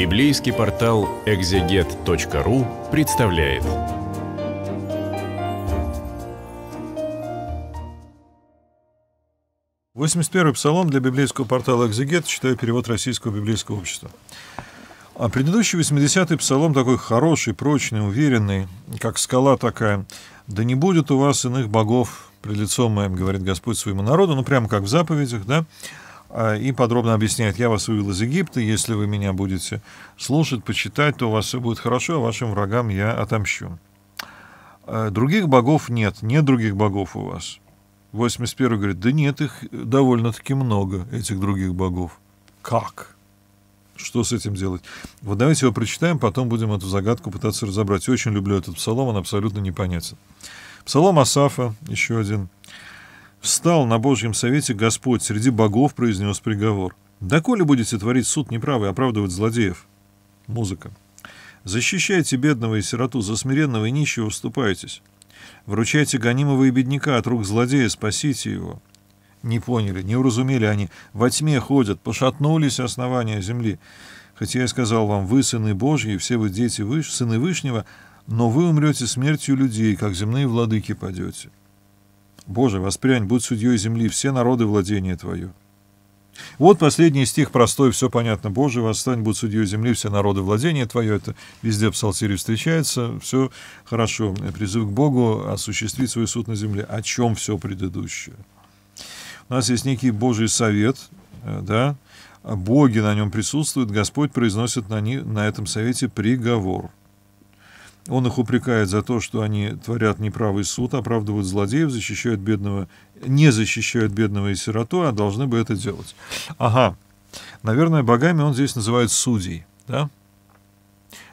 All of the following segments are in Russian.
Библейский портал exeget.ru представляет. Восемьдесят первый псалом для библейского портала «Экзегет», читаю перевод Российского библейского общества. А предыдущий 80-й псалом такой хороший, прочный, уверенный, как скала такая. «Да не будет у вас иных богов пред лицом моим, говорит Господь своему народу», ну, прямо как в заповедях, да? А, и подробно объясняет, я вас вывел из Египта, если вы меня будете слушать, почитать, то у вас все будет хорошо, а вашим врагам я отомщу. А, других богов нет, нет других богов у вас. 81 говорит, да нет, их довольно-таки много, этих других богов. Как? Что с этим делать? Вот давайте его прочитаем, потом будем эту загадку пытаться разобрать. Я очень люблю этот псалом, он абсолютно непонятен. Псалом Асафа, еще один. Встал на Божьем совете Господь, среди богов произнес приговор. «Доколе будете творить суд неправый, оправдывать злодеев?» Музыка. «Защищайте бедного и сироту, за смиренного и нищего уступайтесь. Вручайте гонимого и бедняка от рук злодея, спасите его». Не поняли, не уразумели они, во тьме ходят, пошатнулись основания земли. Хотя я сказал вам, вы сыны Божьи, все вы дети выш, сыны Вышнего, но вы умрете смертью людей, как земные владыки падете. Боже, воспрянь, будь судьей земли, все народы владение Твое. Вот последний стих простой, все понятно. Боже, восстань, будь судьей земли, все народы владение Твое. Это везде в Псалтире встречается. Все хорошо. Призыв к Богу осуществить свой суд на земле. О чем все предыдущее? У нас есть некий Божий совет, э, да, боги на нем присутствуют, Господь произносит на, не, на этом совете приговор. Он их упрекает за то, что они творят неправый суд, оправдывают злодеев, защищают бедного, не защищают бедного и сироту, а должны бы это делать. Ага. Наверное, богами он здесь называет судей, да?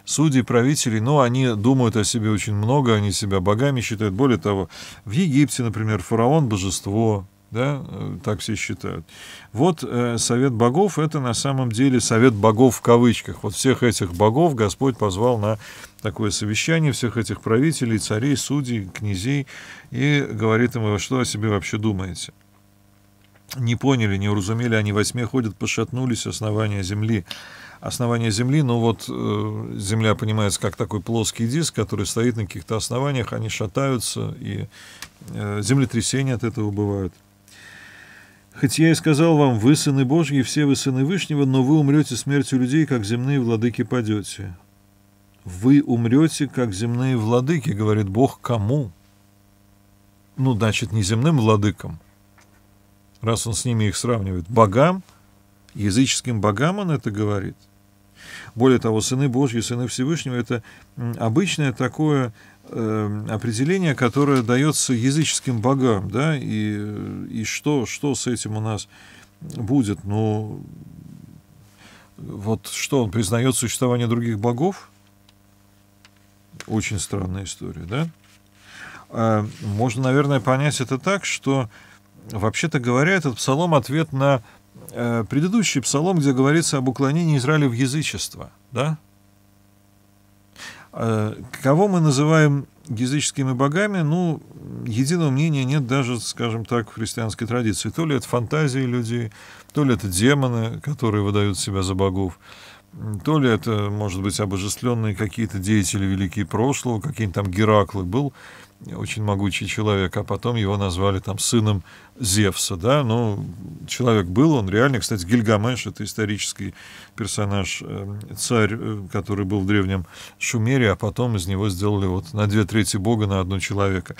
Судьи, правителей, ну, они думают о себе очень много, они себя богами считают. Более того, в Египте, например, фараон – божество, да, э, так все считают. Вот э, совет богов — это на самом деле совет богов в кавычках. Вот всех этих богов Господь позвал на такое совещание, всех этих правителей, царей, судей, князей, и говорит им, что о себе вообще думаете. Не поняли, не уразумели, они во тьме ходят, пошатнулись основания земли основания Земли, но ну вот э, Земля понимается как такой плоский диск, который стоит на каких-то основаниях, они шатаются, и э, землетрясения от этого бывают. Хоть я и сказал вам, вы сыны Божьи, все вы сыны Вышнего, но вы умрете смертью людей, как земные владыки падете. Вы умрете, как земные владыки, говорит Бог, кому? Ну, значит, не земным владыкам, раз он с ними их сравнивает, богам, языческим богам он это говорит. Более того, сыны Божьи, сыны Всевышнего — это обычное такое Эм, определение, которое дается языческим богам, да, и, и что, что с этим у нас будет, ну, вот что, он признает существование других богов? Очень странная история, да? А, можно, наверное, понять это так, что, вообще-то говоря, этот псалом — ответ на э, предыдущий псалом, где говорится об уклонении Израиля в язычество, да? Э, кого мы называем языческими богами, ну, единого мнения нет даже, скажем так, в христианской традиции. То ли это фантазии людей, то ли это демоны, которые выдают себя за богов, то ли это, может быть, обожествленные какие-то деятели великие прошлого, какие-нибудь там Гераклы. Был очень могучий человек, а потом его назвали там сыном Зевса, да, ну, человек был, он реально, кстати, Гильгамеш, это исторический персонаж, э, царь, э, который был в древнем Шумере, а потом из него сделали вот на две трети бога на одного человека.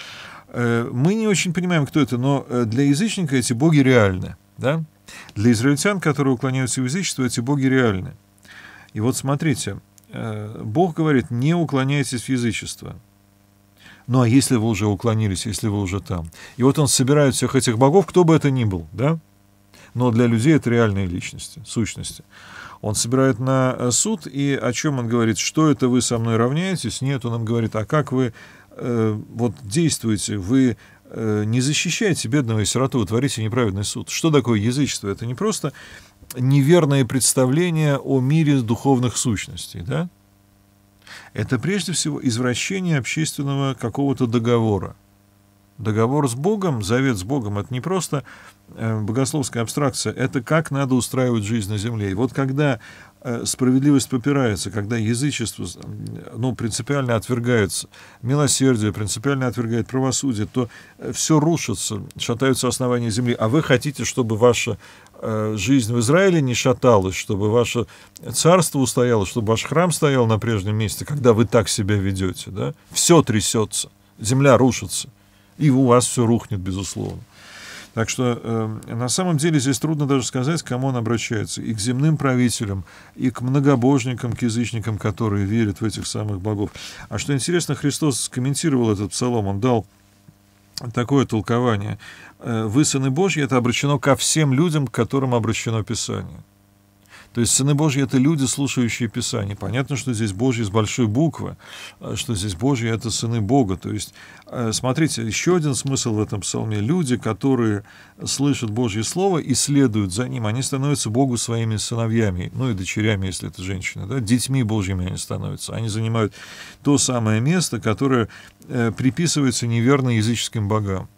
Э, мы не очень понимаем, кто это, но для язычника эти боги реальны, да, для израильтян, которые уклоняются в язычество, эти боги реальны. И вот смотрите, Бог говорит, не уклоняйтесь в язычество – ну а если вы уже уклонились, если вы уже там? И вот он собирает всех этих богов, кто бы это ни был, да? Но для людей это реальные личности, сущности. Он собирает на э, суд, и о чем он говорит? Что это вы со мной равняетесь? Нет, он им говорит, а как вы э, вот действуете? Вы э, не защищаете бедного и сироту, вы творите неправедный суд. Что такое язычество? Это не просто неверное представление о мире духовных сущностей, да? Это прежде всего извращение общественного какого-то договора. Договор с Богом, завет с Богом, это не просто Э, богословская абстракция — это как надо устраивать жизнь на земле. И вот когда э, справедливость попирается, когда язычество э, ну, принципиально отвергается, милосердие принципиально отвергает правосудие, то все рушится, шатаются основания земли. А вы хотите, чтобы ваша жизнь в Израиле не шаталась, чтобы ваше царство устояло, чтобы ваш храм стоял на прежнем месте, когда вы так себя ведете. Да? Все трясется, земля рушится, и у вас все рухнет, безусловно. Так что э, на самом деле здесь трудно даже сказать, к кому он обращается. И к земным правителям, и к многобожникам, к язычникам, которые верят в этих самых богов. А что интересно, Христос комментировал этот псалом, он дал такое толкование. Э, «Вы, сыны Божьи, это обращено ко всем людям, к которым обращено Писание». То есть сыны Божьи — это люди, слушающие Писание. Понятно, что здесь Божьи с большой буквы, а что здесь Божьи — это сыны Бога. То есть, э, смотрите, еще один смысл в этом псалме — люди, которые слышат Божье Слово и следуют за ним, они становятся Богу своими сыновьями, ну и дочерями, если это женщина, да, детьми Божьими они становятся. Они занимают то самое место, которое э, приписывается неверно языческим богам.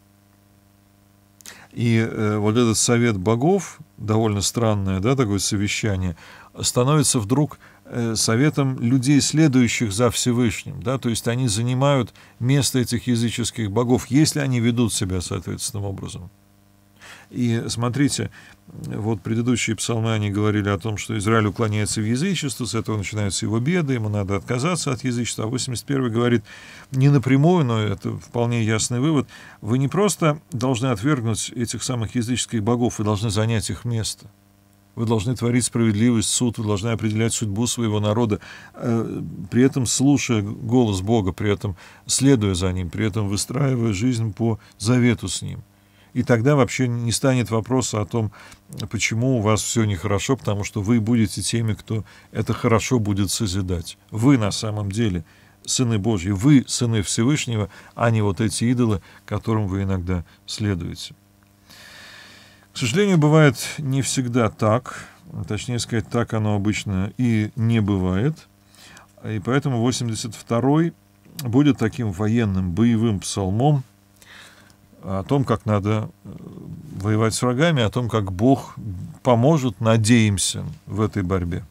И э, вот этот совет богов, довольно странное, да, такое совещание, становится вдруг э, советом людей, следующих за Всевышним, да, то есть они занимают место этих языческих богов, если они ведут себя соответственным образом. И смотрите, вот предыдущие псалмы, они говорили о том, что Израиль уклоняется в язычество, с этого начинаются его беды, ему надо отказаться от язычества. А 81 говорит не напрямую, но это вполне ясный вывод. Вы не просто должны отвергнуть этих самых языческих богов, вы должны занять их место. Вы должны творить справедливость, суд, вы должны определять судьбу своего народа, э, при этом слушая голос Бога, при этом следуя за ним, при этом выстраивая жизнь по завету с ним – и тогда вообще не станет вопроса о том, почему у вас все нехорошо, потому что вы будете теми, кто это хорошо будет созидать. Вы на самом деле сыны Божьи, вы сыны Всевышнего, а не вот эти идолы, которым вы иногда следуете. К сожалению, бывает не всегда так, точнее сказать, так оно обычно и не бывает. И поэтому 82-й будет таким военным, боевым псалмом, о том, как надо э, воевать с врагами, о том, как Бог поможет, надеемся, в этой борьбе.